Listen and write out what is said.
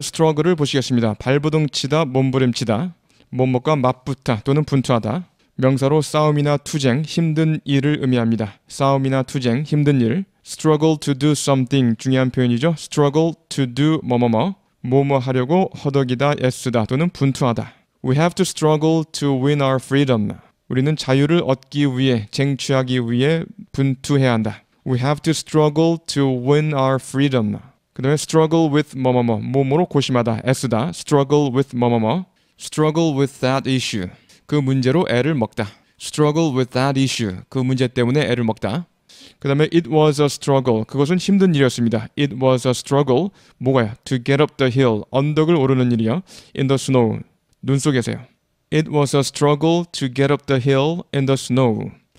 스트러그를 보시겠습니다. 발부둥치다, 몸부림치다, 몸목과 맞붙다 또는 분투하다. 명사로 싸움이나 투쟁, 힘든 일을 의미합니다. 싸움이나 투쟁, 힘든 일. struggle to do something 중요한 표현이죠. struggle to do 뭐뭐뭐. 뭐뭐 하려고 허덕이다, 애쓰다 또는 분투하다. We have to struggle to win our freedom. 우리는 자유를 얻기 위해, 쟁취하기 위해 분투해야 한다. We have to struggle to win our freedom. 그 다음에 struggle with 뭐뭐뭐 몸으로 고심하다 애쓰다 struggle with 뭐뭐뭐 struggle with that issue 그 문제로 애를 먹다 struggle with that issue 그 문제 때문에 애를 먹다 그 다음에 it was a struggle 그것은 힘든 일이었습니다 it was a struggle 뭐가요 to get up the hill 언덕을 오르는 일이요 in the snow 눈 속에서요 it was a struggle to get up the hill in the snow